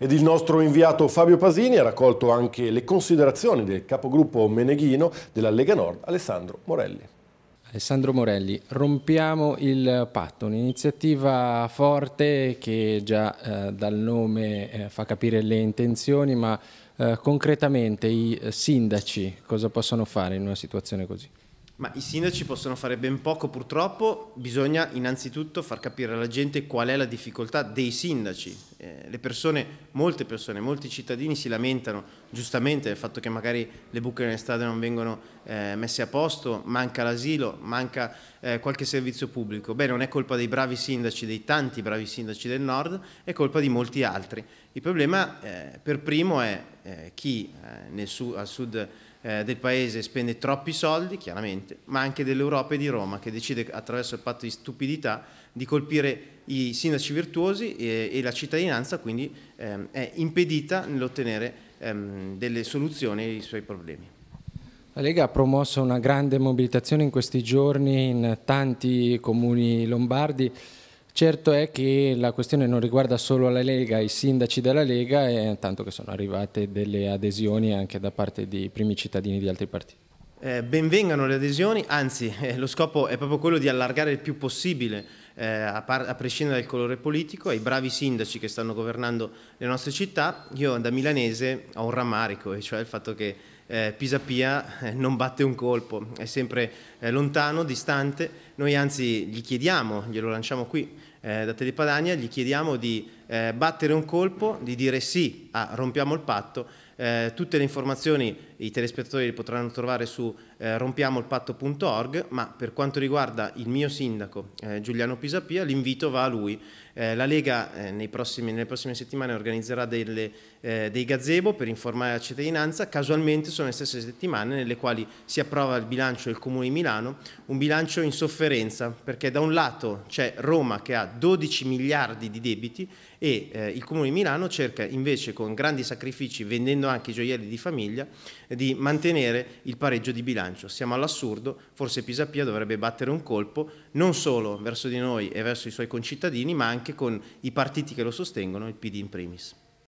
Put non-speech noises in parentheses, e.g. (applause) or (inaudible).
Ed il nostro inviato Fabio Pasini ha raccolto anche le considerazioni del capogruppo Meneghino della Lega Nord, Alessandro Morelli. Alessandro Morelli, rompiamo il patto, un'iniziativa forte che già eh, dal nome eh, fa capire le intenzioni, ma eh, concretamente i eh, sindaci cosa possono fare in una situazione così? Ma i sindaci possono fare ben poco purtroppo, bisogna innanzitutto far capire alla gente qual è la difficoltà dei sindaci. Eh, le persone, molte persone, molti cittadini si lamentano giustamente del fatto che magari le buche nelle strade non vengono eh, messe a posto, manca l'asilo, manca eh, qualche servizio pubblico. Beh, non è colpa dei bravi sindaci, dei tanti bravi sindaci del nord, è colpa di molti altri. Il problema eh, per primo è eh, chi eh, su, al sud eh, del paese spende troppi soldi, chiaramente, ma anche dell'Europa e di Roma che decide attraverso il patto di stupidità di colpire i sindaci virtuosi e, e la cittadinanza quindi ehm, è impedita nell'ottenere ehm, delle soluzioni ai suoi problemi. La Lega ha promosso una grande mobilitazione in questi giorni in tanti comuni lombardi Certo è che la questione non riguarda solo la Lega, i sindaci della Lega, e eh, tanto che sono arrivate delle adesioni anche da parte dei primi cittadini di altri partiti. Eh, benvengano le adesioni, anzi (laughs) eh, lo scopo è proprio quello di allargare il più possibile, eh, a, a, prescindere dal colore politico, ai bravi sindaci che stanno governando le nostre città. Io da milanese ho un rammarico, e cioè il fatto che eh, Pisapia eh, non batte un colpo, è sempre eh, lontano, distante, noi anzi gli chiediamo, glielo lanciamo qui, eh, da Telepadania, gli chiediamo di eh, battere un colpo, di dire sì a Rompiamo il Patto. Eh, tutte le informazioni i telespettatori le potranno trovare su eh, rompiamolpatto.org, ma per quanto riguarda il mio sindaco eh, Giuliano Pisapia, l'invito va a lui. Eh, la Lega prossimi, nelle prossime settimane organizzerà delle, dei gazebo per informare la cittadinanza, casualmente sono le stesse settimane nelle quali si approva il bilancio del Comune di Milano, un bilancio in sofferenza, perché da un lato c'è Roma che ha 12 miliardi di debiti e eh, il Comune di Milano cerca invece con grandi sacrifici, vendendo anche i gioielli di famiglia, di mantenere il pareggio di bilancio. Siamo all'assurdo, forse Pisapia dovrebbe battere un colpo non solo verso di noi e verso i suoi concittadini, ma anche con i partiti che lo sostengono, il PD in primis.